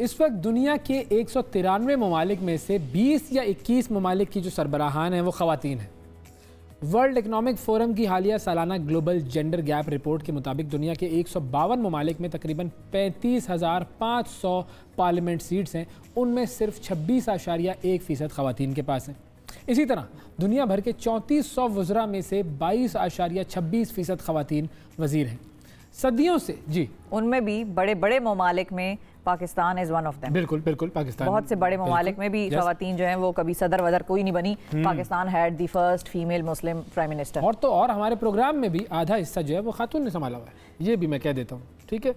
इस वक्त दुनिया के एक सौ तिरानवे ममालिक में से बीस या इक्कीस ममालिक की जो सरबराहान हैं वो ख़वान हैं वर्ल्ड इकनॉमिक फोरम की हालिया सालाना ग्लोबल जेंडर गैप रिपोर्ट के मुताबिक दुनिया के एक सौ बावन ममालिक में तकरीबन पैंतीस हज़ार पाँच सौ पार्लियामेंट सीट्स हैं उनमें सिर्फ छब्बीस आशारिया एक फ़ीसद ख़वान के पास हैं इसी तरह दुनिया भर के चौंतीस सौ वज्रा में से बाईस आशारिया छब्बीस फ़ीसद ख़वान वज़ीर हैं सदियों से जी उनमें भी बड़े बड़े ममालिक में Pakistan is one of them बिल्कुल बिल्कुल पाकिस्तान बहुत से बड़े ममालिक में भी खातन जो है वो कभी सदर वदर कोई नहीं बनी hmm. Pakistan had the first female Muslim prime minister और तो और हमारे प्रोग्राम में भी आधा हिस्सा जो है वो खातून ने संभाला हुआ है ये भी मैं कह देता हूँ ठीक है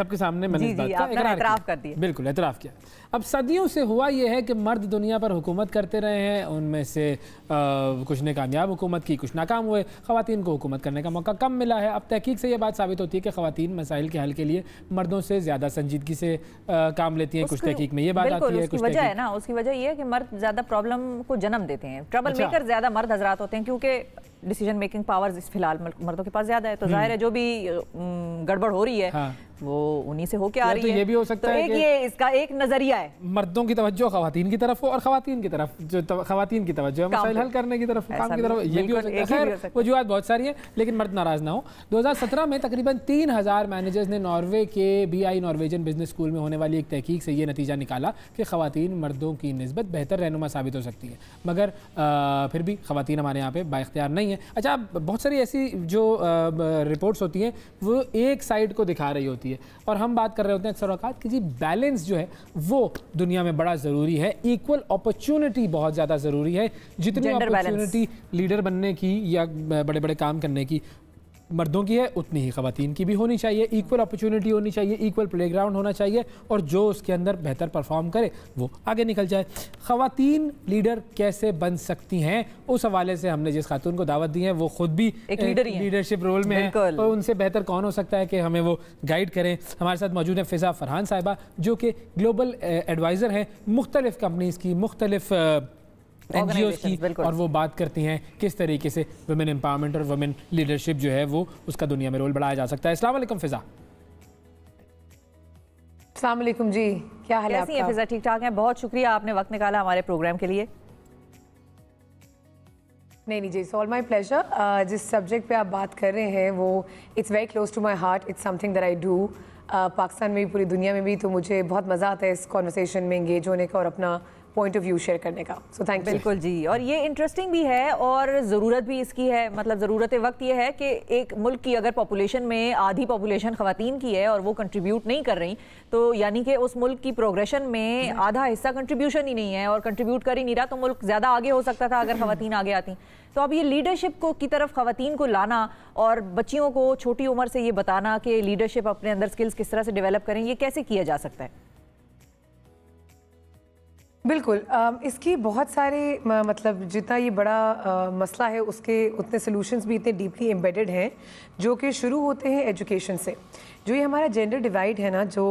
सबके सामने मैंने जी, जी, बात इकरार कर दिया बिल्कुल एतराफ़ किया अब सदियों से हुआ यह है कि मर्द दुनिया पर हुकूमत करते रहे हैं उनमें से आ, कुछ ने कामयाब हुकूमत की कुछ नाकाम हुए खातन को हुकूमत करने का मौका कम मिला है अब तहकीक से यह बात साबित होती है कि खातन मसाइल के हल के लिए मर्दों से ज़्यादा संजीदगी से आ, काम लेती हैं कुछ तहकीक में ये बात आती है कुछ वजह है ना उसकी वजह यह है कि मर्द ज़्यादा प्रॉब्लम को जन्म देते हैं अच्छा। ट्रबल मेकर ज़्यादा मर्द हजरात होते हैं क्योंकि डिसीजन मेकिंग पावर्स फिलहाल मर्दों के पास ज़्यादा है तो हम्म। जाहिर है जो भी गड़बड़ हो रही है हाँ। वो उन्हीं से होके आ रही तो है ये भी हो सकता तो है एक ये इसका एक नज़रिया है मर्दों की तवज्जो खातन की तरफ हो और खातन की तरफ जो खातन की तवज्जो है मसाइल हल करने की तरफ काम की तरफ ये भी हो सकता है खैर वजूहत बहुत सारी है लेकिन मर्द नाराज़ ना हो दो में तकरीबन तीन मैनेजर्स ने नॉर्वे के B I Norwegian business school में होने वाली एक तहकीक से ये नतीजा निकाला कि खातन मर्दों की नस्बत बेहतर रहनुमा साबित हो सकती है मगर फिर भी खातन हमारे यहाँ पे बाख्तियार नहीं नहीं है अच्छा बहुत सारी ऐसी जो रिपोर्ट्स होती हैं वो एक साइड को दिखा रही होती है और हम बात कर रहे होते हैं अक्सर अवकात कि जी बैलेंस जो है वो दुनिया में बड़ा ज़रूरी है इक्वल अपॉर्चुनिटी बहुत ज़्यादा ज़रूरी है जितनी अपॉर्चुनिटी लीडर बनने की या बड़े बड़े काम करने की मर्दों की है उतनी ही खातन की भी होनी चाहिए इक्वल अपॉर्चुनिटी होनी चाहिए इक्वल प्लेग्राउंड होना चाहिए और जो उसके अंदर बेहतर परफॉर्म करे वो आगे निकल जाए खातन लीडर कैसे बन सकती हैं उस हवाले से हमने जिस खातून को दावत दी है वो खुद भी एक लीडर लीडरशिप रोल में है और तो उनसे बेहतर कौन हो सकता है कि हमें वो गाइड करें हमारे साथ मौजूद है फ़िज़ा फरहान साहिबा जो कि ग्लोबल एडवाइज़र हैं मुख्तलिफ़ कंपनीज़ की मुख्तलिफ़ एन की और वो बात करती हैं किस तरीके से वुमेन एम्पावरमेंट और वुमेन लीडरशिप जो है वो उसका दुनिया में रोल बढ़ाया जा सकता है असलम फिज़ा अलमैकम जी क्या हाल है फिज़ा ठीक ठाक है बहुत शुक्रिया आपने वक्त निकाला हमारे प्रोग्राम के लिए नहीं नहीं जी इट्स ऑल माई प्लेजर जिस सब्जेक्ट पे आप बात कर रहे हैं वो it's very close to my heart it's something that I do Pakistan में भी पूरी दुनिया में भी तो मुझे बहुत मज़ा आता है इस कॉन्वर्सेशन में इंगेज होने का और अपना पॉइंट ऑफ व्यू शेयर करने का सो थैंक यू बिल्कुल जी और ये इंटरेस्टिंग भी है और ज़रूरत भी इसकी है मतलब ज़रूरत वक्त ये है कि एक मुल्क की अगर पॉपुलेशन में आधी पॉपुलेशन ख़वान की है और वो कंट्रीब्यूट नहीं कर रही तो यानी कि उस मुल्क की प्रोग्रेशन में आधा हिस्सा कंट्रीब्यूशन ही नहीं है और कंट्रीब्यूट कर ही नहीं रहा तो मुल्क ज़्यादा आगे हो सकता था अगर ख़वान आगे आती तो अब ये लीडरशिप को की तरफ ख़ातन को लाना और बच्चियों को छोटी उम्र से ये बताना कि लीडरशिप अपने अंदर स्किल्स किस तरह से डेवलप करें ये कैसे किया जा सकता है बिल्कुल इसकी बहुत सारे मतलब जितना ये बड़ा मसला है उसके उतने सोल्यूशंस भी इतने डीपली एम्बेडेड हैं जो कि शुरू होते हैं एजुकेशन से जो ये हमारा जेंडर डिवाइड है ना जो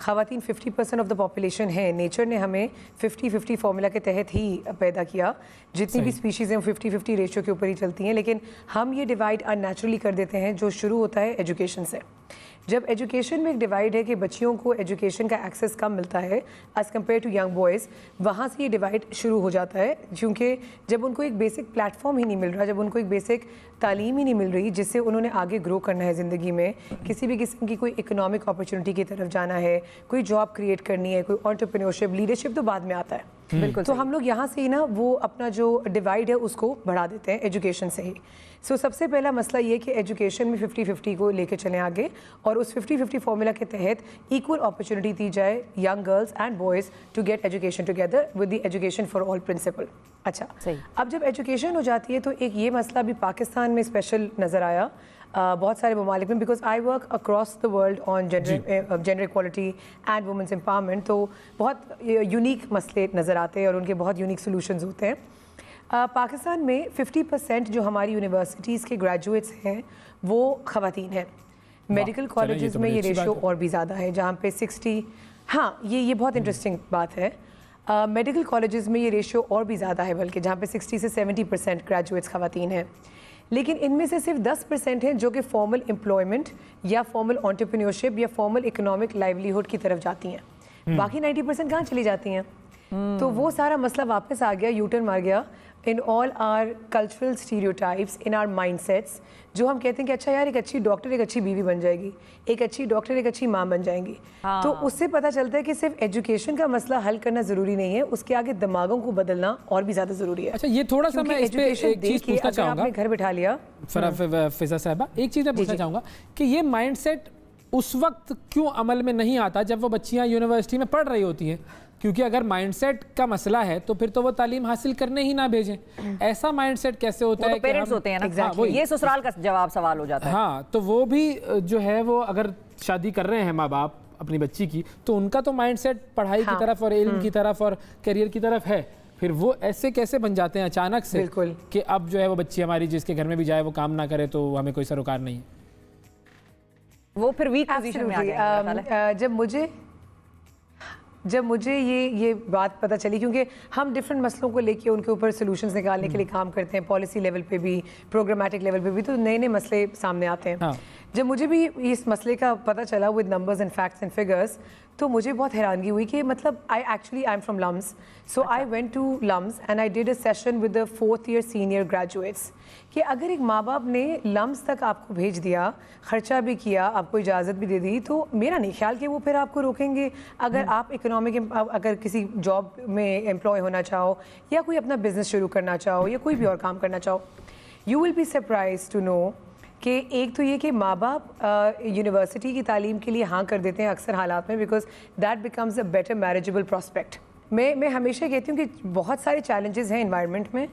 खातन fifty percent of the population है नेचर ने हमें फिफ्टी फिफ्टी फार्मूला के तहत ही पैदा किया जितनी भी स्पीशीज़ हैं फिफ्टी फिफ्टी रेशियो के ऊपर ही चलती हैं लेकिन हम ये डिवाइड अननेचुरली कर देते हैं जो शुरू होता है एजुकेशन से जब एजुकेशन में एक डिवाइड है कि बच्चियों को एजुकेशन का एक्सेस कम मिलता है as compare to young boys वहाँ से ये डिवाइड शुरू हो जाता है क्योंकि जब उनको एक बेसिक प्लेटफॉर्म ही नहीं मिल रहा जब उनको एक बेसिक तालीम ही नहीं मिल रही जिससे उन्होंने आगे ग्रो करना है ज़िंदगी में किसी भी किस्म की कोई इकनॉमिक अपॉर्चुनिटी की तरफ जाना है कोई जॉब क्रिएट करनी है कोई ऑन्टरप्रीनियोरशिप लीडरशिप तो बाद में आता है हम्म। बिल्कुल तो हम लोग यहाँ से ही ना वो अपना जो डिवाइड है उसको बढ़ा देते हैं एजुकेशन से ही सो so, सबसे पहला मसला ये कि एजुकेशन में 50-50 को लेके चलें आगे और उस 50-50 फॉर्मूला के तहत इक्वल अपॉर्चुनिटी दी जाए young girls and boys to get education together with the education for all principle अच्छा सही अब जब एजुकेशन हो जाती है तो एक ये मसला भी पाकिस्तान में स्पेशल नज़र आया बहुत सारे ममालिक में because I work across the world on gender gender equality and women's empowerment तो बहुत यूनिक मसले नज़र आते हैं और उनके बहुत यूनिक सोलूशन होते हैं पाकिस्तान में 50 परसेंट जो हमारी यूनिवर्सिटीज़ के ग्रेजुएट्स हैं वो ख़वान हैं मेडिकल कॉलेज तो में ये रेशो और भी ज़्यादा है जहाँ पे 60 हाँ ये ये बहुत इंटरेस्टिंग हम्म। बात है मेडिकल uh, कॉलेज में ये रेशो और भी ज़्यादा है बल्कि जहाँ पे 60 से 70 परसेंट ग्रेजुएट्स ख़वान हैं लेकिन इनमें से सिर्फ 10 परसेंट हैं जो कि फॉर्मल एम्प्लॉयमेंट या फॉर्मल ऑन्टरप्रीनियोरशिप या फॉर्मल इकोनॉमिक लाइवलीहुड की तरफ जाती हैं हम्म। बाकी 90 परसेंट कहाँ चली जाती हैं तो वो सारा मसला वापस आ गया यूटर्न मार गया in all our cultural stereotypes in our mindsets जो हम कहते हैं कि अच्छा यार एक अच्छी डॉक्टर एक अच्छी बीवी बन जाएगी एक अच्छी डॉक्टर एक अच्छी माँ बन जाएंगी हाँ। तो उससे पता चलता है कि सिर्फ एजुकेशन का मसला हल करना जरूरी नहीं है उसके आगे दिमागों को बदलना और भी ज्यादा जरूरी है अच्छा ये थोड़ा सा मैं इस पे एक चीज पूछना चाहूंगा आपने घर बिठा लिया हम्म। फिजा साहबा एक चीज मैं पूछना चाहूंगा कि ये माइंडसेट उस वक्त क्यों अमल में नहीं आता जब वो बच्चियां यूनिवर्सिटी में पढ़ रही होती हैं क्योंकि अगर माइंडसेट का मसला है तो फिर तो वो तालीम हासिल करने ही ना भेजें ऐसा माइंडसेट कैसे होता तो है पेरेंट्स होते हैं ना हाँ, वो ये ससुराल का जवाब सवाल हो जाता है हाँ तो वो भी जो है वो अगर शादी कर रहे हैं माँ बाप अपनी बच्ची की तो उनका तो माइंडसेट पढ़ाई हाँ, की तरफ और इल्म की हम्म। तरफ और करियर की तरफ है फिर वो ऐसे कैसे बन जाते हैं अचानक से बिल्कुल कि अब जो है वो बच्ची हमारी जिसके घर में भी जाए वो काम ना करे तो हमें कोई सरोकार नहीं वो फिर वीक पोजीशन में आ गया um, uh, जब मुझे जब मुझे ये ये बात पता चली क्योंकि हम डिफरेंट मसलों को लेके उनके ऊपर सोल्यूशन निकालने के लिए काम करते हैं पॉलिसी लेवल पे भी प्रोग्रामेटिक लेवल पे भी तो नए नए मसले सामने आते हैं हाँ। जब मुझे भी इस मसले का पता चला with numbers and facts and figures तो मुझे बहुत हैरानगी हुई कि मतलब I actually I am from LUMS so I went to LUMS and I did a session with the fourth year senior graduates कि अगर एक माँ बाप ने लम्स तक आपको भेज दिया ख़र्चा भी किया आपको इजाज़त भी दे दी तो मेरा नहीं ख्याल कि वो फिर आपको रोकेंगे अगर हम्म। आप इकोनॉमिक अगर किसी जॉब में एम्प्लॉय होना चाहो या कोई अपना बिज़नेस शुरू करना चाहो या कोई भी और काम करना चाहो you will be surprise to know कि एक तो ये कि माँ बाप यूनिवर्सिटी की तालीम के लिए हाँ कर देते हैं अक्सर हालात में because that becomes a better marriageable prospect मैं मैं हमेशा कहती हूँ कि बहुत सारे चैलेंजेस हैं इन्वायरमेंट में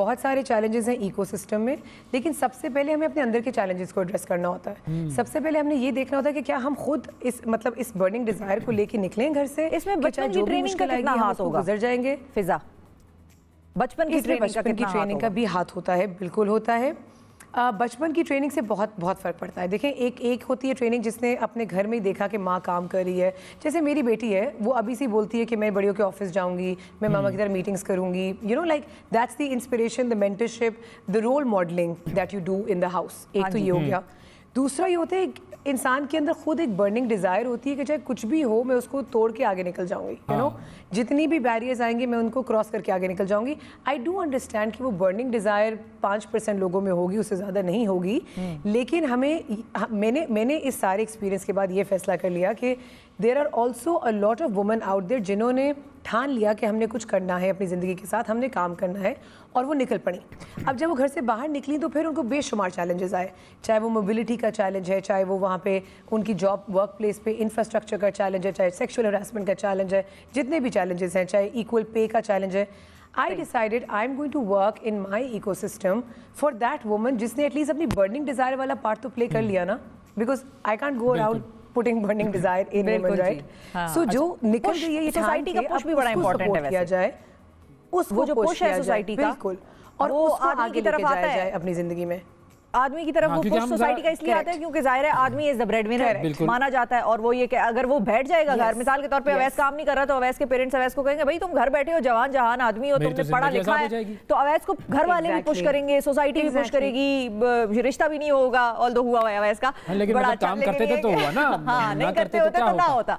बहुत सारे चैलेंजेस हैं इकोसिस्टम में लेकिन सबसे पहले हमें अपने अंदर के चैलेंजेस को एड्रेस करना होता है हम्म। सबसे पहले हमने ये देखना होता है कि क्या हम खुद इस मतलब इस बर्निंग डिजायर को लेके निकलें घर से इसमें जो भी मुश्किल आएगी गुजर जाएंगे फिजा बचपन की ट्रेनिंग का भी हाथ होता है बिल्कुल होता है बचपन की ट्रेनिंग से बहुत बहुत फ़र्क पड़ता है देखें एक एक होती है ट्रेनिंग जिसने अपने घर में ही देखा कि माँ काम कर रही है जैसे मेरी बेटी है वो अभी से बोलती है कि मैं बड़ियों के ऑफिस जाऊँगी मैं मामा हम्म। की तरह मीटिंग्स करूँगी you know like that's the inspiration the mentorship the role modelling that you do in the house एक हाँ तो ये हो गया हम्म। दूसरा ये होता है इंसान के अंदर खुद एक बर्निंग डिज़ायर होती है कि चाहे कुछ भी हो मैं उसको तोड़ के आगे निकल जाऊंगी यू नो हाँ। जितनी भी बैरियर्स आएंगे मैं उनको क्रॉस करके आगे निकल जाऊंगी आई डू अंडरस्टैंड कि वो बर्निंग डिज़ायर पाँच परसेंट लोगों में होगी उससे ज़्यादा नहीं होगी हम्म। लेकिन हमें मैंने मैंने इस सारे एक्सपीरियंस के बाद ये फैसला कर लिया कि there are also a lot of women out there जिन्होंने ठान लिया कि हमने कुछ करना है अपनी ज़िंदगी के साथ हमने काम करना है और वो निकल पड़ी अब जब वो घर से बाहर निकली तो फिर उनको बेशुमार चैलेंजेस आए चाहे वो मोबिलिटी का चैलेंज है चाहे वो वहाँ पे उनकी जॉब वर्क प्लेस पर इंफ्रास्ट्रक्चर का चैलेंज है चाहे सेक्शुअल हरासमेंट का चैलेंज है जितने भी चैलेंजेस हैं चाहे इक्वल पे का चैलेंज है I decided I am going to work in my ecosystem for that woman जिसने एटलीस्ट अपनी बर्निंग डिज़ायर वाला पार्ट तो प्ले कर hmm. लिया ना because I can't go around putting burning desire in woman right so जो तो निकल रही है ये सोसाइटी का पुश भी बड़ा इंपॉर्टेंट है किया जाए उसको जो पुश है सोसाइटी का बिल्कुल और वो आगे की तरफ आता है अपनी जिंदगी में आदमी की तरफ हाँ, वो सोसाइटी का इसलिए आता है क्योंकि जाहिर है आदमी इज द ब्रेड विनर माना जाता है और वो ये कि अगर वो बैठ जाएगा घर मिसाल के तौर पे अवैस काम नहीं कर रहा तो अवैस के पेरेंट्स अवैस को कहेंगे भाई तुम घर बैठे हो जवान जहान आदमी हो तुमने तो पढ़ा लिखा है तो अवैस को घर वाले भी पुश करेंगे सोसाइटी भी पुश करेगी रिश्ता भी नहीं होगा ऑल दो हुआ अवैस का हाँ, बड़ा अच्छा काम करते थे तो हुआ ना हाँ नहीं करते तो होते तो ना होता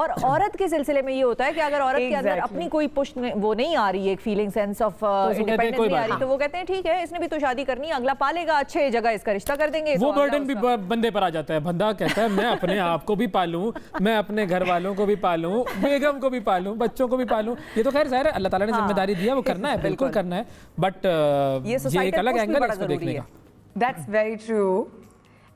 और औरत के सिलसिले में ये होता है कि अगर औरत exactly. के अंदर अपनी कोई पुश वो नहीं आ रही है एक फीलिंग सेंस ऑफ इंडिपेंडेंस नहीं आ रही तो वो कहते हैं ठीक है इसने भी तो शादी करनी अगला पालेगा अच्छे जगह इसका रिश्ता कर देंगे वो बर्डन तो भी बंदे पर आ जाता है बंदा कहता है मैं अपने आप को भी पालू मैं अपने घर वालों को भी पालू बेगम को भी पालू बच्चों को भी पालू ये तो खैर जाहिर हाँ। है अल्लाह तला ने जिम्मेदारी दिया वो करना है बिल्कुल करना है बट ये एक अलग एंगल देखने का that's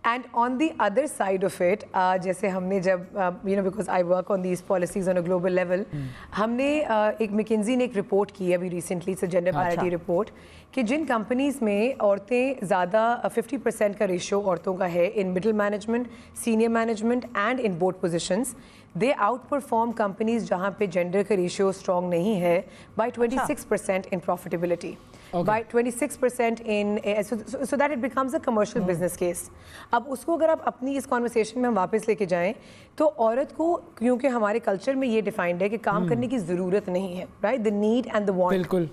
And on the other side of it, uh, जैसे हमने जब uh, you know because I work on these policies on a global level, hmm. हमने uh, एक McKinsey ने एक report की अभी recently से gender parity report कि जिन companies में औरतें ज़्यादा uh, 50% का ratio औरतों का है in middle management, senior management and in board positions, they outperform companies जहाँ पे जेंडर का रेशियो स्ट्रॉन्ग नहीं है by twenty six percent in profitability by twenty six percent in so that it becomes a commercial business case अब उसको अगर आप अपनी इस कॉन्वर्सेशन में हम वापस लेके जाएं तो औरत को क्योंकि हमारे कल्चर में ये डिफाइंड है कि काम hmm. करने की ज़रूरत नहीं है right the need and the want बिल्कुल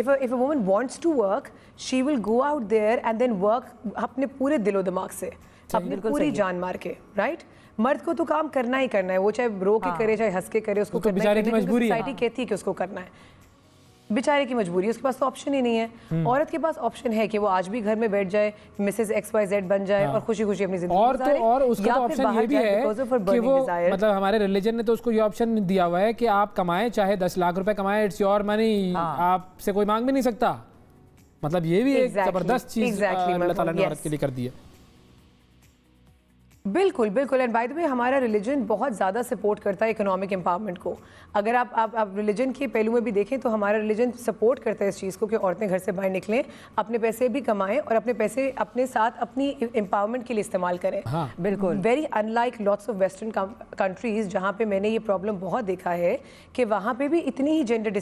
if a, if a woman wants to work she will go out there and then work अपने पूरे दिलो दिमाग से अपनी पूरी जान मार के राइट right? मर्द को तो काम करना ही करना है वो चाहे रो के हाँ। करे चाहे हंस के करे उसको सोसाइटी तो कहती है कि उसको करना है बेचारे की मजबूरी है उसके पास तो ऑप्शन ही नहीं है हम्म। औरत के पास ऑप्शन है कि वो आज भी घर में बैठ जाए मिसेज एक्स वाई जेड बन जाए हाँ। और खुशी खुशी अपनी जिंदगी और तो और उसका तो ऑप्शन ये भी है कि वो मतलब हमारे रिलीजन ने तो उसको ये ऑप्शन दिया हुआ है कि आप कमाएं चाहे दस लाख रुपए कमाएं इट्स योर मनी आपसे कोई मांग भी नहीं सकता मतलब ये भी एक जबरदस्त चीज अल्लाह ताला ने औरत के लिए कर दी है बिल्कुल बिल्कुल एंड बाय द वे हमारा रिलीजन बहुत ज़्यादा सपोर्ट करता है इकोनॉमिक एम्पावरमेंट को अगर आप आप आप रिलीजन के पहलू में भी देखें तो हमारा रिलीजन सपोर्ट करता है इस चीज़ को कि औरतें घर से बाहर निकलें अपने पैसे भी कमाएं और अपने पैसे अपने साथ अपनी एम्पावरमेंट के लिए इस्तेमाल करें हाँ बिल्कुल very unlike lots of western countries जहाँ पर मैंने ये प्रॉब्लम बहुत देखा है कि वहाँ पर भी इतनी ही जेंडर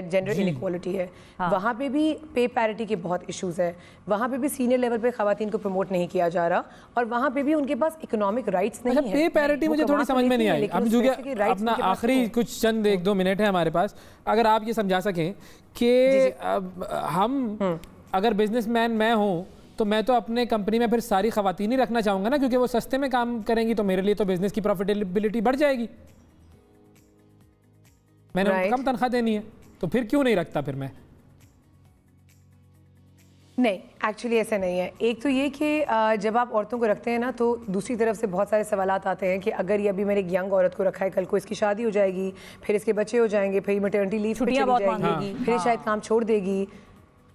जेंडर इनक्वालिटी है हाँ। वहाँ पर भी पे पैरिटी के बहुत इशूज़ हैं वहाँ पर भी सीनियर लेवल पर खातन को प्रमोट नहीं किया जा रहा और वहाँ पर भी उनके पास पास इकोनॉमिक अच्छा, तो राइट्स नहीं है पे पैरिटी मुझे थोड़ी समझ में नहीं आई अब जो अपना आखिरी कुछ चंद एक दो मिनट है हमारे पास अगर आप ये समझा सकें कि हम हम्म। अगर बिजनेसमैन मैं हूँ तो मैं तो अपने कंपनी में फिर सारी खातन ही रखना चाहूँगा ना क्योंकि वो सस्ते में काम करेंगी तो मेरे लिए तो बिजनेस की प्रॉफिटेबिलिटी बढ़ जाएगी मैंने right. कम तनख्वाह देनी है तो फिर क्यों नहीं रखता फिर मैं नहीं एक्चुअली ऐसा नहीं है एक तो ये कि जब आप औरतों को रखते हैं ना तो दूसरी तरफ से बहुत सारे सवाल आते हैं कि अगर ये अभी मैंने एक यंग औरत को रखा है कल को इसकी शादी हो जाएगी फिर इसके बच्चे हो जाएंगे फिर मटर्निटी लीव छुट्टियाँ बहुत मांगेगी हाँ। फिर शायद काम छोड़ देगी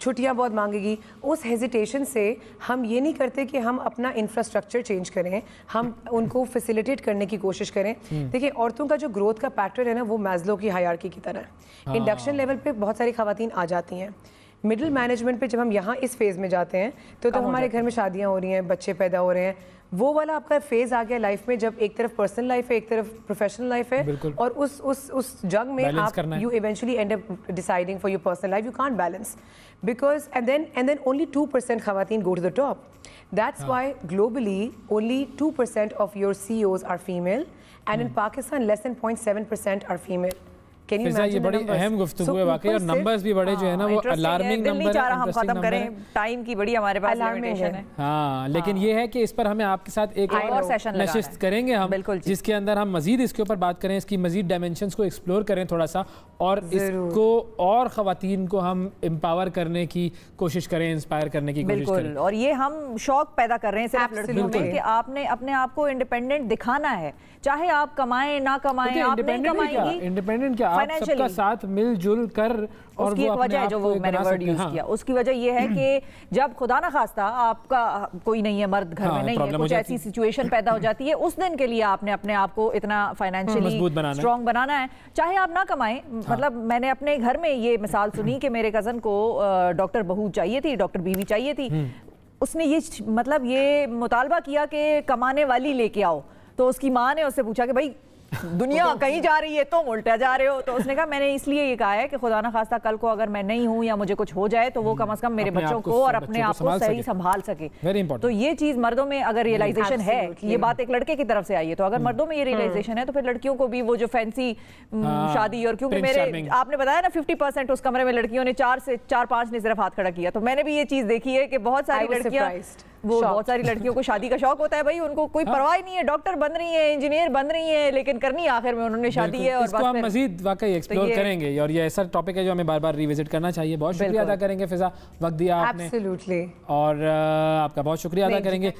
छुट्टियाँ बहुत मांगेगी उस हेजिटेशन से हम ये नहीं करते कि हम अपना इंफ्रास्ट्रक्चर चेंज करें हम उनको फैसिलिटेट करने की कोशिश करें हम्म। देखिए औरतों का जो ग्रोथ का पैटर्न है ना वो मैजलो की हायरकी की तरह है इंडक्शन लेवल पर बहुत सारी खातन आ जाती हैं मिडिल मैनेजमेंट पे जब हम यहाँ इस फेज़ में जाते हैं तो तो हमारे घर में शादियाँ हो रही हैं बच्चे पैदा हो रहे हैं वो वाला आपका फेज आ गया लाइफ में जब एक तरफ पर्सनल लाइफ है एक तरफ प्रोफेशनल लाइफ है और उस उस उस जंग में आप you eventually end up deciding for your personal life you can't balance because and then and then only two percent खातन go to the top that's why globally only two percent of your CEOs are female and in Pakistan less than point seven percent are female can you ये बड़ी अहम गुफ्तगू है वाकई और numbers भी बड़े जो हाँ, है ना वो अलार्मिंग नंबर है हम खत्म करें टाइम की बड़ी हमारे पास लिमिटेशन है हां लेकिन हाँ। ये है कि इस पर हमें आपके साथ एक और सेशन नशिस्त करेंगे हम जिसके अंदर हम मजीद इसके ऊपर बात करें इसकी मजीद डायमेंशंस को एक्सप्लोर करें थोड़ा सा और इसको और ख़वातीन को हम एम्पावर करने की कोशिश करें इंस्पायर करने की कोशिश करें और ये हम शौक पैदा कर रहे हैं सिर्फ लड़कियों में कि आपने अपने आप को इंडिपेंडेंट दिखाना है चाहे आप कमाएं ना कमाएं आप नहीं कमाएंगी इंडिपेंडेंट क्या आप सबका साथ मिलजुल कर और उसकी वो एक वजह है जो वो मैंने वर्ड यूज हाँ। किया उसकी वजह ये है कि जब खुदा ना खास्ता आपका कोई नहीं है मर्द घर हाँ, में नहीं है कुछ ऐसी सिचुएशन पैदा हो जाती है उस दिन के लिए आपने अपने आप को इतना फाइनेंशियली हाँ, स्ट्रॉन्ग बनाना है चाहे आप ना कमाएं हाँ। मतलब मैंने अपने घर में ये मिसाल सुनी कि मेरे कजन को डॉक्टर बहू चाहिए थी डॉक्टर बीवी चाहिए थी हम्म। उसने ये मतलब ये मुतालबा किया कि कमाने वाली लेके आओ तो उसकी माँ ने उससे पूछा कि भाई दुनिया कहीं जा रही है तुम तो उल्टा जा रहे हो तो उसने कहा मैंने इसलिए ये कहा है कि खुदा ना खास्ता कल को अगर मैं नहीं हूँ या मुझे कुछ हो जाए तो वो हम्म। कम अज कम मेरे बच्चों को और अपने आप को सही संभाल सके तो ये चीज मर्दों में अगर रियलाइजेशन है ये बात एक लड़के की तरफ से आई है तो अगर hmm। मर्दों में ये रियलाइजेशन hmm। है तो फिर लड़कियों को भी वो जो फैंसी hmm, हाँ, शादी और क्योंकि मेरे आपने बताया ना फिफ्टी उस कमरे में लड़कियों ने चार से चार पांच ने सिर्फ हाथ खड़ा किया तो मैंने भी ये चीज देखी है कि बहुत सारी लड़कियां वो बहुत सारी लड़कियों को शादी का शौक होता है भाई उनको कोई हाँ। परवाह ही नहीं है डॉक्टर बन रही है इंजीनियर बन रही है लेकिन करनी आखिर में उन्होंने शादी है और हम मजीद वाकई एक्सप्लोर तो करेंगे और ये ऐसा टॉपिक है जो हमें बार बार रिविजिट करना चाहिए बहुत शुक्रिया अदा करेंगे फिजा वक्त दिया आपने और आपका बहुत शुक्रिया अदा करेंगे